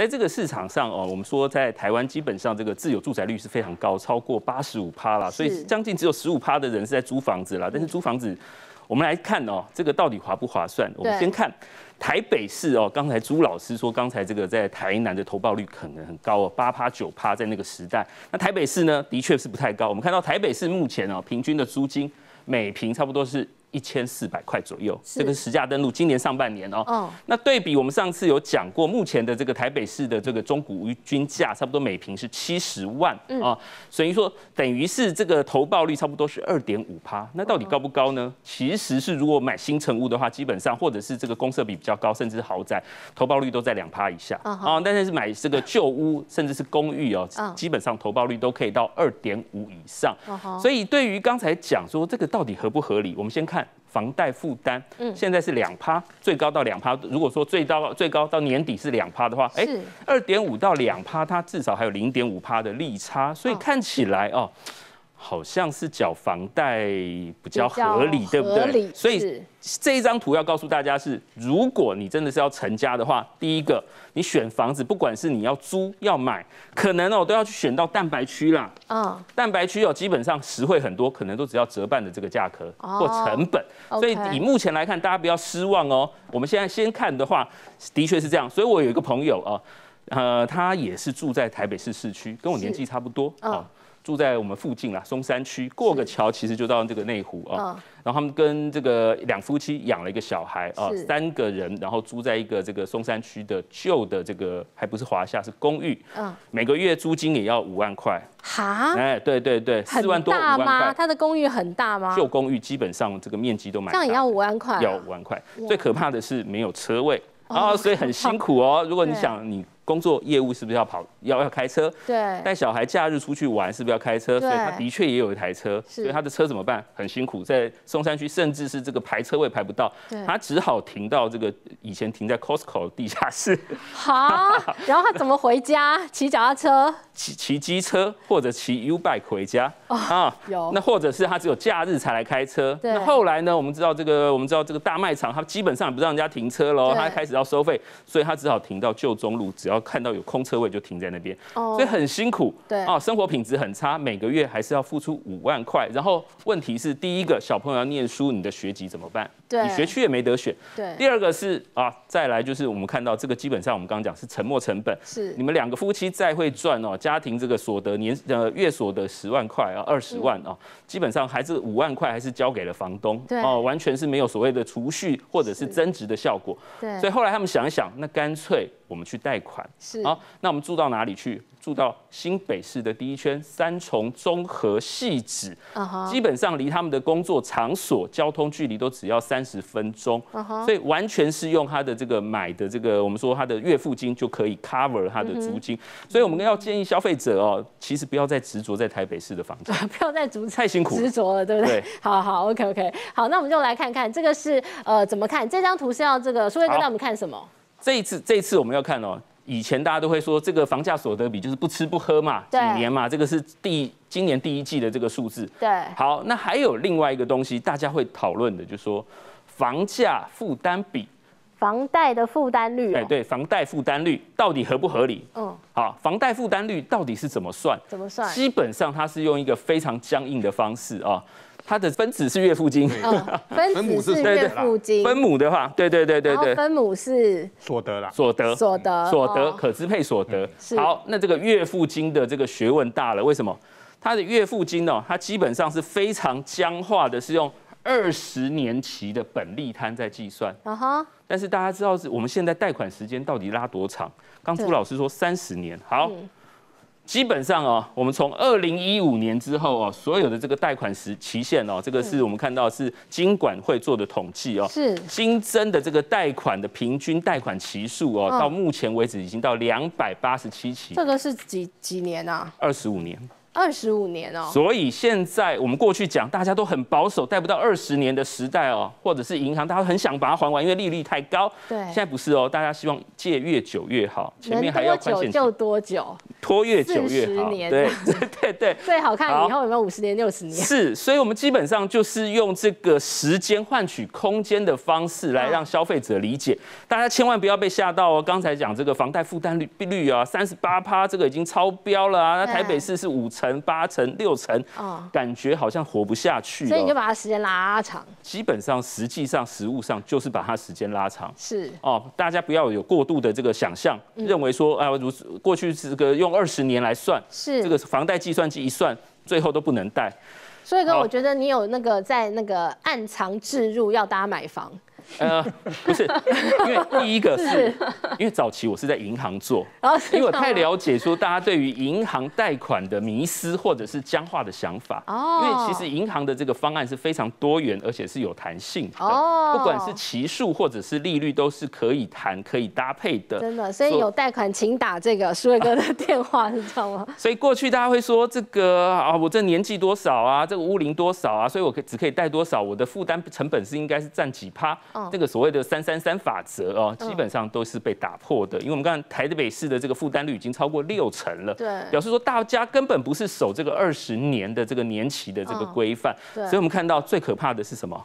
在这个市场上哦，我们说在台湾基本上这个自有住宅率是非常高，超过八十五趴啦，所以将近只有十五趴的人是在租房子啦。但是租房子，我们来看哦，这个到底划不划算？我们先看台北市哦。刚才朱老师说，刚才这个在台南的投报率可能很高哦，八趴九趴在那个时代。那台北市呢，的确是不太高。我们看到台北市目前哦，平均的租金每平差不多是。一千四百块左右，这个实价登录今年上半年哦。哦。那对比我们上次有讲过，目前的这个台北市的这个中古屋均价差不多每平是七十万啊，等于说等于是这个投报率差不多是二点五趴。那到底高不高呢？其实是如果买新成屋的话，基本上或者是这个公设比比较高，甚至是豪宅，投报率都在两趴以下啊。但是买这个旧屋，甚至是公寓哦，基本上投报率都可以到二点五以上。所以对于刚才讲说这个到底合不合理，我们先看。房贷负担，嗯，现在是两趴，最高到两趴。如果说最高最高到年底是两趴的话，哎，二点五到两趴，它至少还有零点五趴的利差，所以看起来哦。好像是缴房贷比较合理，对不对？所以这一张图要告诉大家是，如果你真的是要成家的话，第一个你选房子，不管是你要租要买，可能哦都要去选到蛋白区啦。啊，蛋白区哦，基本上实惠很多，可能都只要折半的这个价格或成本。所以以目前来看，大家不要失望哦。我们现在先看的话，的确是这样。所以我有一个朋友啊，呃，他也是住在台北市市区，跟我年纪差不多啊。住在我们附近啦，松山区过个桥其实就到这个内湖啊。然后他们跟这个两夫妻养了一个小孩啊，三个人，然后租在一个这个松山区的旧的这个还不是华夏是公寓。嗯。每个月租金也要五万块。哈？哎，对对对，四万多五万块。大吗？他的公寓很大吗？旧公寓基本上这个面积都满。像也要五万块。要五万块。最可怕的是没有车位，啊，所以很辛苦哦。如果你想你。工作业务是不是要跑？要要开车？对。带小孩假日出去玩是不是要开车？所以他的确也有一台车，所以他的车怎么办？很辛苦，在松山区甚至是这个排车位排不到，他只好停到这个以前停在 Costco 地下室。好，然后他怎么回家？骑脚踏车？骑骑机车或者骑 Ubike 回家？啊，有。那或者是他只有假日才来开车？对。那后来呢？我们知道这个，我们知道这个大卖场，他基本上不让人家停车喽，他开始要收费，所以他只好停到旧中路，只要。看到有空车位就停在那边，哦，所以很辛苦，对啊，生活品质很差，每个月还是要付出五万块。然后问题是，第一个小朋友要念书，你的学籍怎么办？对，你学区也没得选。对。第二个是啊，再来就是我们看到这个基本上我们刚刚讲是沉没成本，是你们两个夫妻再会赚哦，家庭这个所得年呃月所得十万块啊二十万啊，基本上还是五万块还是交给了房东，对哦，完全是没有所谓的储蓄或者是增值的效果。对，所以后来他们想一想，那干脆我们去贷款。是好，那我们住到哪里去？住到新北市的第一圈三重综合系址，基本上离他们的工作场所、交通距离都只要三十分钟，所以完全是用他的这个买的这个，我们说他的月付金就可以 cover 他的租金，所以我们要建议消费者哦，其实不要再执着在台北市的房子，不要再住太辛苦执着了，对不对？对，好好，OK OK，好，那我们就来看看这个是呃怎么看这张图是要这个苏慧跟带我们看什么？这一次这一次我们要看哦。以前大家都会说这个房价所得比就是不吃不喝嘛，几年嘛，这个是第今年第一季的这个数字。对，好，那还有另外一个东西大家会讨论的，就是说房价负担比，房贷的负担率哎对，房贷负担率到底合不合理？嗯，好，房贷负担率到底是怎么算？怎么算？基本上它是用一个非常僵硬的方式啊。它的分子是月付金，分母是岳父金。分母的话，对对对对对，分母是所得啦，所得所得所得可支配所得。好，那这个月付金的这个学问大了，为什么？它的月付金呢？它基本上是非常僵化的是用二十年期的本利摊在计算。啊哈。但是大家知道是我们现在贷款时间到底拉多长？刚朱老师说三十年。好。基本上哦，我们从二零一五年之后哦，所有的这个贷款时期限哦，这个是我们看到是金管会做的统计哦，是新增的这个贷款的平均贷款期数哦，到目前为止已经到两百八十七期。这个是几几年啊？二十五年。二十五年哦，所以现在我们过去讲大家都很保守，贷不到二十年的时代哦，或者是银行大家很想把它还完，因为利率太高。对，现在不是哦，大家希望借越久越好，前面还要宽限就多久拖越久越好，对 对对，最好看以后有没有五十年、六十年？是，所以我们基本上就是用这个时间换取空间的方式来让消费者理解，大家千万不要被吓到哦。刚才讲这个房贷负担率比率啊，三十八趴，这个已经超标了啊。那台北市是五。成八成六成，哦，感觉好像活不下去了，所以你就把它时间拉长。基本上，实际上，实物上就是把它时间拉长。是哦，大家不要有过度的这个想象，认为说啊，如过去这个用二十年来算，是这个房贷计算机一算，最后都不能贷。所以哥，我觉得你有那个在那个暗藏置入，要大家买房。呃，不是，因为第一个是因为早期我是在银行做，因为我太了解说大家对于银行贷款的迷失或者是僵化的想法，因为其实银行的这个方案是非常多元而且是有弹性的，不管是期数或者是利率都是可以谈可以搭配的。真的，所以有贷款请打这个苏伟哥的电话，你知道吗？所以过去大家会说这个啊，我这年纪多少啊，这个屋龄多少啊，所以我可只可以贷多少，我的负担成本是应该是占几趴。这个所谓的三三三法则哦，基本上都是被打破的，因为我们看台北市的这个负担率已经超过六成了，表示说大家根本不是守这个二十年的这个年期的这个规范。所以，我们看到最可怕的是什么？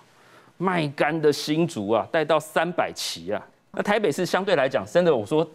卖干的新竹啊，带到三百期啊，那台北市相对来讲，真的我说。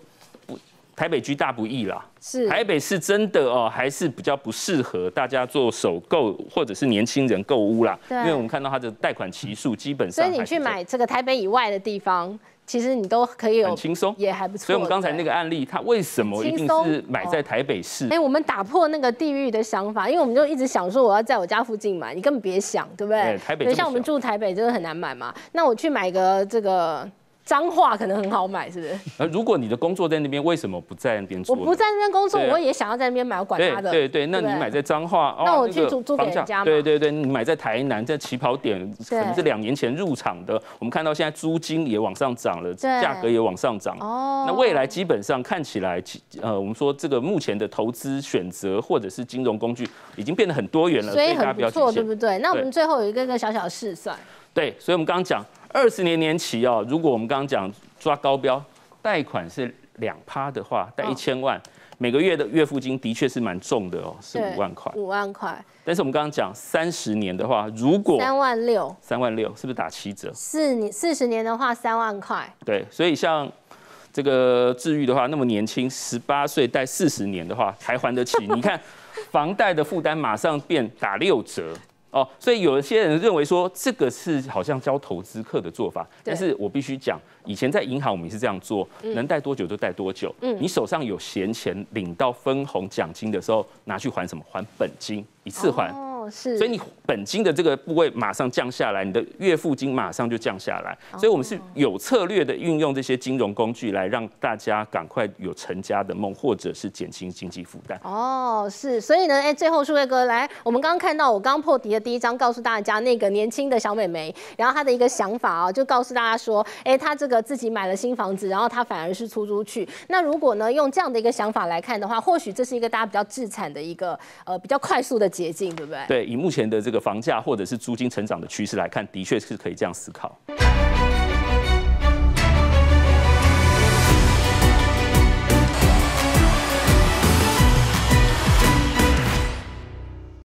台北居大不易啦，是台北是真的哦，还是比较不适合大家做首购或者是年轻人购物啦。因为我们看到它的贷款期数基本上。所以你去买这个台北以外的地方，其实你都可以有很轻松，也还不错。所以我们刚才那个案例，他为什么一定是买在台北市？哎，我们打破那个地域的想法，因为我们就一直想说我要在我家附近买，你根本别想，对不对？对，台北。像我们住台北真的很难买嘛。那我去买个这个。彰化可能很好买，是不是？呃，如果你的工作在那边，为什么不在那边做？我不在那边工作，我也想要在那边买，我管他的。对对那你买在彰化，那我去租租别人家嘛？对对对，你买在台南，在起跑点，可能是两年前入场的。我们看到现在租金也往上涨了，价格也往上涨。哦。那未来基本上看起来，呃，我们说这个目前的投资选择或者是金融工具，已经变得很多元了，所以很不错，对不对？那我们最后有一个个小小试算。对，所以我们刚刚讲。二十年年起哦，如果我们刚刚讲抓高标贷款是两趴的话，贷一千万，每个月的月付金的确是蛮重的哦，是五万块。五万块。但是我们刚刚讲三十年的话，如果三万六，三万六是不是打七折？四四十年的话三万块。对，所以像这个治愈的话，那么年轻十八岁贷四十年的话才还得起。你看，房贷的负担马上变打六折。哦，所以有一些人认为说这个是好像教投资客的做法，但是我必须讲，以前在银行我们也是这样做，能贷多久就贷多久。你手上有闲钱，领到分红奖金的时候，拿去还什么？还本金，一次还。是。所以你本金的这个部位马上降下来，你的月付金马上就降下来。所以我们是有策略的运用这些金融工具来让大家赶快有成家的梦，或者是减轻经济负担。哦，是，所以呢，哎，最后树威哥来，我们刚刚看到我刚破题的第一张，告诉大家那个年轻的小美眉，然后她的一个想法啊，就告诉大家说，哎，她这个自己买了新房子，然后她反而是出租去。那如果呢用这样的一个想法来看的话，或许这是一个大家比较自产的一个呃比较快速的捷径，对不对？对。以目前的这个房价或者是租金成长的趋势来看，的确是可以这样思考。